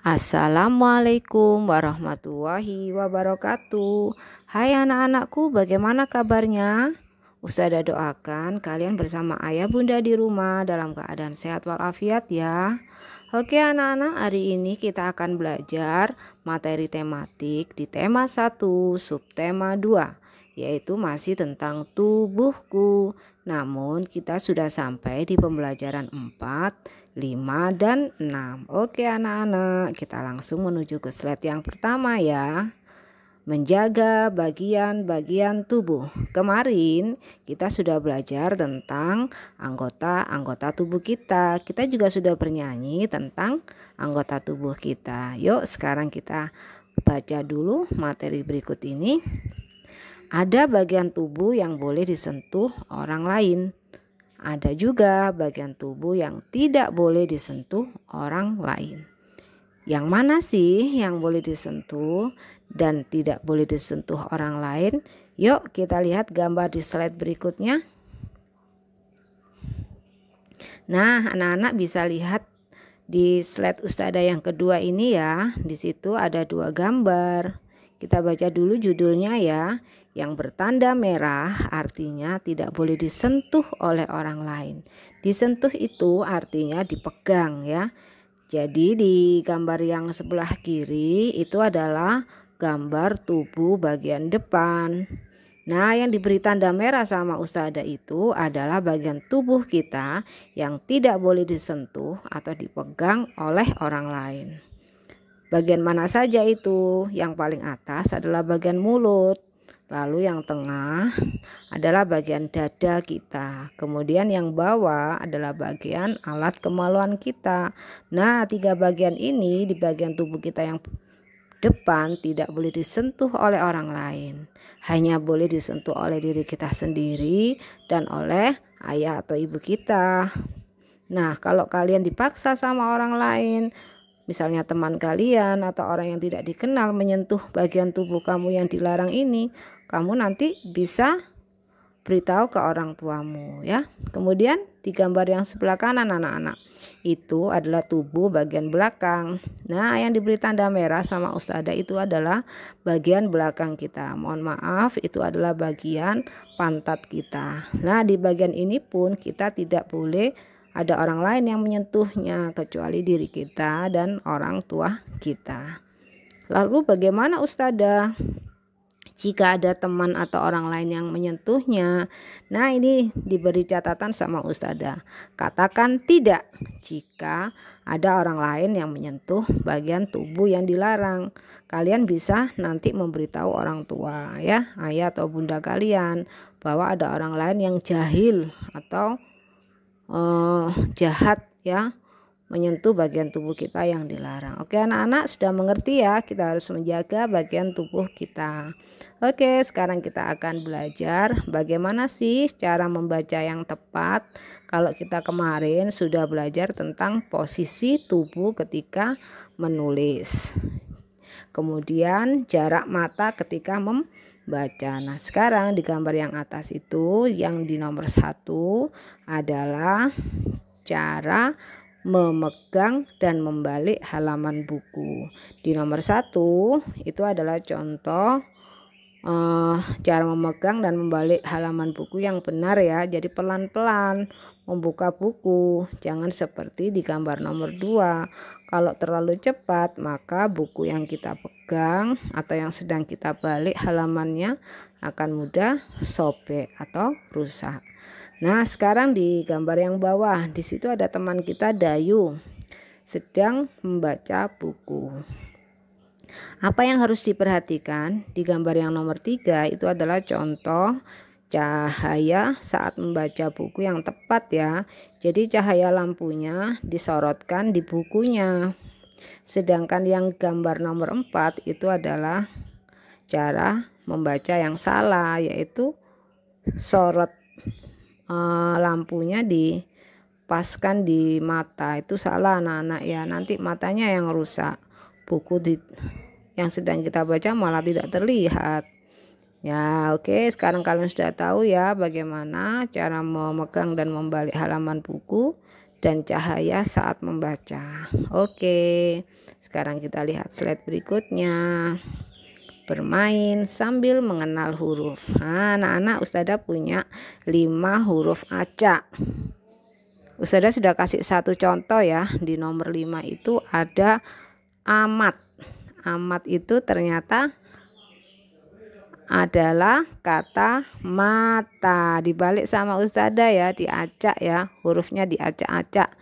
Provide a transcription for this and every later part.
Assalamualaikum warahmatullahi wabarakatuh. Hai anak-anakku, bagaimana kabarnya? ada doakan kalian bersama ayah bunda di rumah dalam keadaan sehat walafiat ya. Oke anak-anak, hari ini kita akan belajar materi tematik di tema 1, subtema 2 yaitu masih tentang tubuhku. Namun kita sudah sampai di pembelajaran 4, 5, dan 6. Oke anak-anak, kita langsung menuju ke slide yang pertama ya. Menjaga bagian-bagian tubuh. Kemarin kita sudah belajar tentang anggota-anggota tubuh kita. Kita juga sudah bernyanyi tentang anggota tubuh kita. Yuk, sekarang kita baca dulu materi berikut ini. Ada bagian tubuh yang boleh disentuh orang lain. Ada juga bagian tubuh yang tidak boleh disentuh orang lain. Yang mana sih yang boleh disentuh dan tidak boleh disentuh orang lain? Yuk, kita lihat gambar di slide berikutnya. Nah, anak-anak bisa lihat di slide Ustada yang kedua ini ya. Di situ ada dua gambar. Kita baca dulu judulnya ya yang bertanda merah artinya tidak boleh disentuh oleh orang lain. Disentuh itu artinya dipegang ya. Jadi di gambar yang sebelah kiri itu adalah gambar tubuh bagian depan. Nah, yang diberi tanda merah sama ustada itu adalah bagian tubuh kita yang tidak boleh disentuh atau dipegang oleh orang lain. Bagian mana saja itu? Yang paling atas adalah bagian mulut Lalu yang tengah adalah bagian dada kita. Kemudian yang bawah adalah bagian alat kemaluan kita. Nah, tiga bagian ini di bagian tubuh kita yang depan tidak boleh disentuh oleh orang lain. Hanya boleh disentuh oleh diri kita sendiri dan oleh ayah atau ibu kita. Nah, kalau kalian dipaksa sama orang lain, misalnya teman kalian atau orang yang tidak dikenal menyentuh bagian tubuh kamu yang dilarang ini, kamu nanti bisa beritahu ke orang tuamu ya. Kemudian di gambar yang sebelah kanan anak-anak itu adalah tubuh bagian belakang. Nah, yang diberi tanda merah sama ustada itu adalah bagian belakang kita. Mohon maaf, itu adalah bagian pantat kita. Nah, di bagian ini pun kita tidak boleh ada orang lain yang menyentuhnya kecuali diri kita dan orang tua kita. Lalu bagaimana ustada? jika ada teman atau orang lain yang menyentuhnya. Nah, ini diberi catatan sama ustazah. Katakan tidak jika ada orang lain yang menyentuh bagian tubuh yang dilarang. Kalian bisa nanti memberitahu orang tua ya, ayah atau bunda kalian bahwa ada orang lain yang jahil atau uh, jahat ya menyentuh bagian tubuh kita yang dilarang. Oke, anak-anak sudah mengerti ya, kita harus menjaga bagian tubuh kita. Oke, sekarang kita akan belajar bagaimana sih cara membaca yang tepat. Kalau kita kemarin sudah belajar tentang posisi tubuh ketika menulis. Kemudian jarak mata ketika membaca. Nah, sekarang di gambar yang atas itu yang di nomor satu adalah cara memegang dan membalik halaman buku. Di nomor satu itu adalah contoh uh, cara memegang dan membalik halaman buku yang benar ya. Jadi pelan-pelan membuka buku, jangan seperti di gambar nomor dua. Kalau terlalu cepat, maka buku yang kita pegang atau yang sedang kita balik halamannya akan mudah sobek atau rusak. Nah, sekarang di gambar yang bawah, di situ ada teman kita Dayu sedang membaca buku. Apa yang harus diperhatikan di gambar yang nomor tiga itu adalah contoh cahaya saat membaca buku yang tepat ya. Jadi cahaya lampunya disorotkan di bukunya. Sedangkan yang gambar nomor empat itu adalah cara membaca yang salah yaitu sorot Eh, lampunya dipaskan di mata itu salah anak-anak ya nanti matanya yang rusak buku di yang sedang kita baca malah tidak terlihat ya oke okay. sekarang kalian sudah tahu ya bagaimana cara memegang dan membalik halaman buku dan cahaya saat membaca oke okay. sekarang kita lihat slide berikutnya bermain sambil mengenal huruf. Anak-anak Ustada punya lima huruf acak. Ustada sudah kasih satu contoh ya. Di nomor lima itu ada amat. Amat itu ternyata adalah kata mata. Dibalik sama Ustada ya, diacak ya. Hurufnya diacak-acak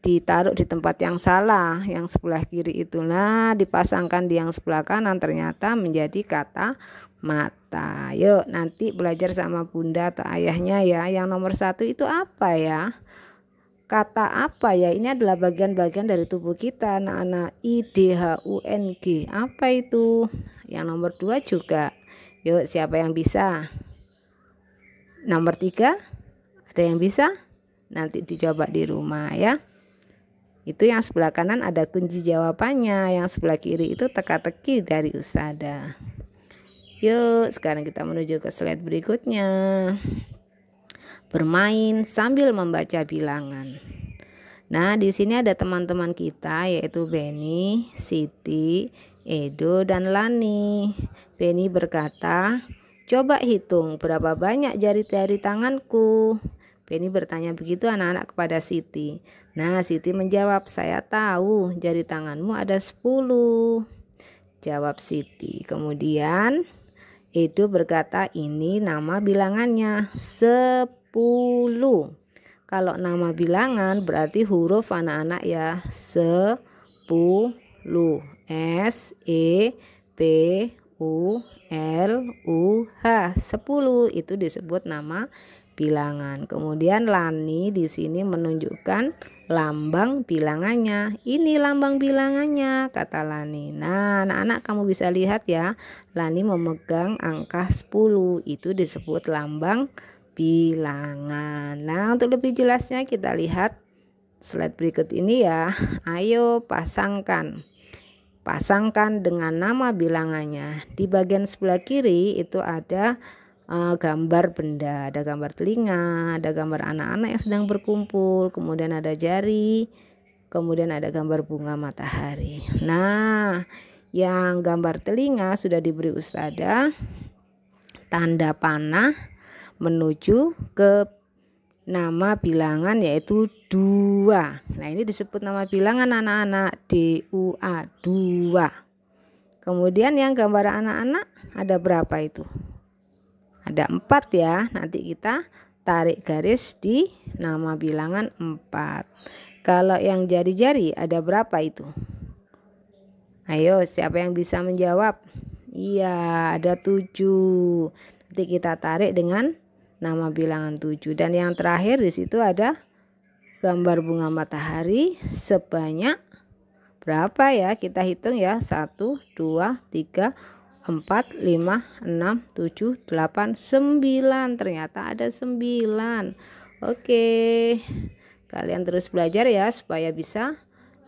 ditaruh di tempat yang salah yang sebelah kiri itulah dipasangkan di yang sebelah kanan ternyata menjadi kata mata yuk nanti belajar sama bunda atau ayahnya ya yang nomor satu itu apa ya kata apa ya ini adalah bagian-bagian dari tubuh kita anak-anak i d h u n g apa itu yang nomor dua juga yuk siapa yang bisa nomor tiga ada yang bisa nanti dicoba di rumah ya itu yang sebelah kanan ada kunci jawabannya, yang sebelah kiri itu teka-teki dari ustada. Yuk, sekarang kita menuju ke slide berikutnya. Bermain sambil membaca bilangan. Nah, di sini ada teman-teman kita yaitu Benny, Siti, Edo, dan Lani. Benny berkata, "Coba hitung berapa banyak jari-jari tanganku." Benny bertanya begitu anak-anak kepada Siti. Nah, Siti menjawab, "Saya tahu, jari tanganmu ada 10." Jawab Siti. Kemudian itu berkata, "Ini nama bilangannya 10." Kalau nama bilangan berarti huruf anak-anak ya 10. S E P U L U H 10 itu disebut nama bilangan. Kemudian lani di sini menunjukkan lambang bilangannya. Ini lambang bilangannya, kata lani. Nah, anak-anak kamu bisa lihat ya, lani memegang angka 10. Itu disebut lambang bilangan. Nah, untuk lebih jelasnya kita lihat slide berikut ini ya. Ayo pasangkan. Pasangkan dengan nama bilangannya. Di bagian sebelah kiri itu ada uh, gambar benda, ada gambar telinga, ada gambar anak-anak yang sedang berkumpul, kemudian ada jari, kemudian ada gambar bunga matahari. Nah, yang gambar telinga sudah diberi ustada tanda panah menuju ke nama bilangan yaitu dua. Nah ini disebut nama bilangan anak-anak DUA dua. Kemudian yang gambar anak-anak ada berapa itu? ada empat ya nanti kita tarik garis di nama bilangan 4 kalau yang jari-jari ada berapa itu ayo siapa yang bisa menjawab iya ada tujuh. nanti kita tarik dengan nama bilangan tujuh. dan yang terakhir di situ ada gambar bunga matahari sebanyak berapa ya kita hitung ya 1 2 3 4 5 6 7 8 9 ternyata ada 9 oke kalian terus belajar ya supaya bisa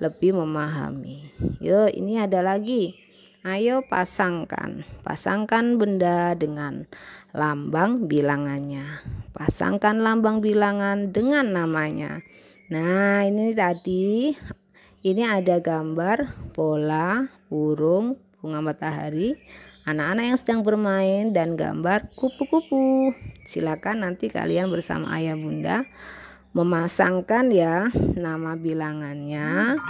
lebih memahami yuk ini ada lagi ayo pasangkan pasangkan benda dengan lambang bilangannya pasangkan lambang bilangan dengan namanya nah ini tadi ini ada gambar pola burung bunga matahari anak-anak yang sedang bermain dan gambar kupu-kupu. Silakan nanti kalian bersama ayah bunda memasangkan ya nama bilangannya,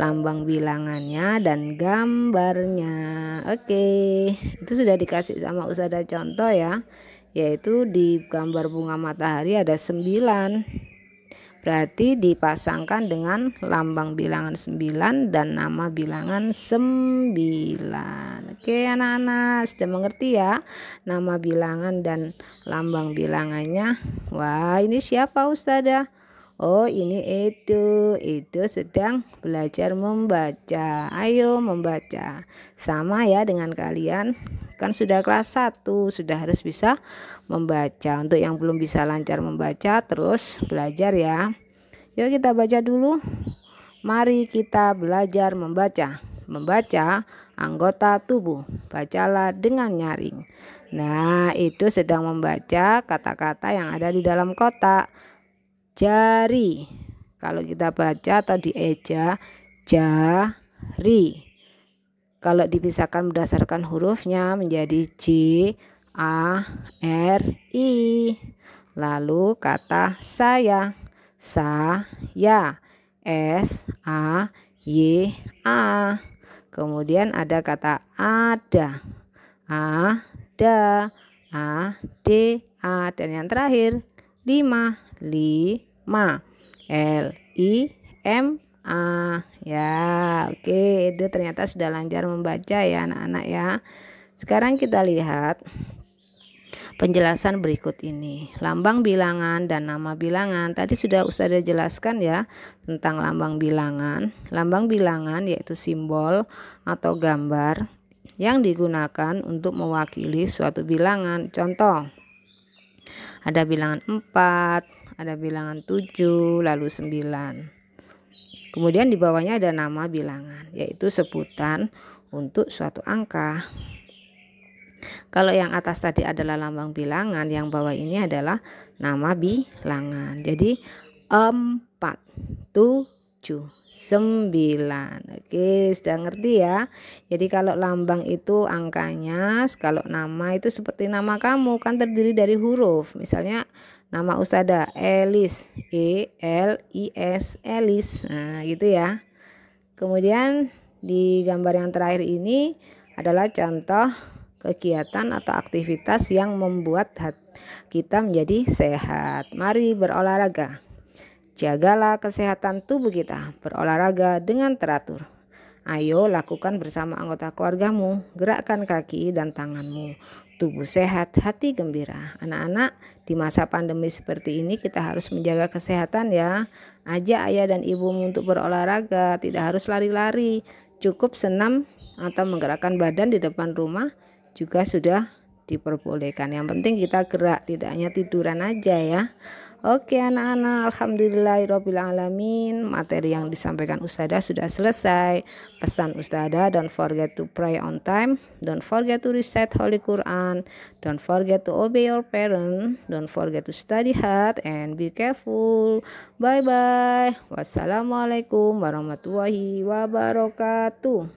lambang bilangannya dan gambarnya. Oke, itu sudah dikasih sama usada contoh ya, yaitu di gambar bunga matahari ada 9 berarti dipasangkan dengan lambang bilangan 9 dan nama bilangan 9 oke anak-anak sudah mengerti ya nama bilangan dan lambang bilangannya wah ini siapa ustazah Oh ini itu, itu sedang belajar membaca Ayo membaca Sama ya dengan kalian kan sudah kelas 1 sudah harus bisa membaca untuk yang belum bisa lancar membaca terus belajar ya yuk kita baca dulu mari kita belajar membaca membaca anggota tubuh bacalah dengan nyaring nah itu sedang membaca kata-kata yang ada di dalam kotak jari kalau kita baca atau dieja jari kalau dipisahkan berdasarkan hurufnya menjadi c A, R, I. Lalu kata saya, sa ya S, A, Y, A. Kemudian ada kata ada, A, da, A, D, A. Dan yang terakhir, lima, lima, L, I, M, A, Ya, oke, okay. itu ternyata sudah lancar membaca ya anak-anak ya. Sekarang kita lihat penjelasan berikut ini. Lambang bilangan dan nama bilangan. Tadi sudah Ustazah jelaskan ya tentang lambang bilangan. Lambang bilangan yaitu simbol atau gambar yang digunakan untuk mewakili suatu bilangan. Contoh ada bilangan 4, ada bilangan 7, lalu 9. Kemudian di bawahnya ada nama bilangan, yaitu sebutan untuk suatu angka. Kalau yang atas tadi adalah lambang bilangan, yang bawah ini adalah nama bilangan. Jadi 4 7 9 Oke sudah ngerti ya Jadi kalau lambang itu angkanya Kalau nama itu seperti nama kamu Kan terdiri dari huruf Misalnya Nama ustada Elis, E L I S Elis. Nah, gitu ya. Kemudian di gambar yang terakhir ini adalah contoh kegiatan atau aktivitas yang membuat kita menjadi sehat. Mari berolahraga. Jagalah kesehatan tubuh kita. Berolahraga dengan teratur. Ayo lakukan bersama anggota keluargamu, gerakkan kaki dan tanganmu. Tubuh sehat, hati gembira. Anak-anak, di masa pandemi seperti ini kita harus menjaga kesehatan ya. Ajak ayah dan ibumu untuk berolahraga, tidak harus lari-lari. Cukup senam atau menggerakkan badan di depan rumah juga sudah diperbolehkan. Yang penting kita gerak, tidak hanya tiduran aja ya. Oke anak-anak, alhamdulillahirobbilalamin. Materi yang disampaikan Ustazah sudah selesai. Pesan Ustazah, don't forget to pray on time, don't forget to recite Holy Quran, don't forget to obey your parents, don't forget to study hard and be careful. Bye bye. Wassalamualaikum warahmatullahi wabarakatuh.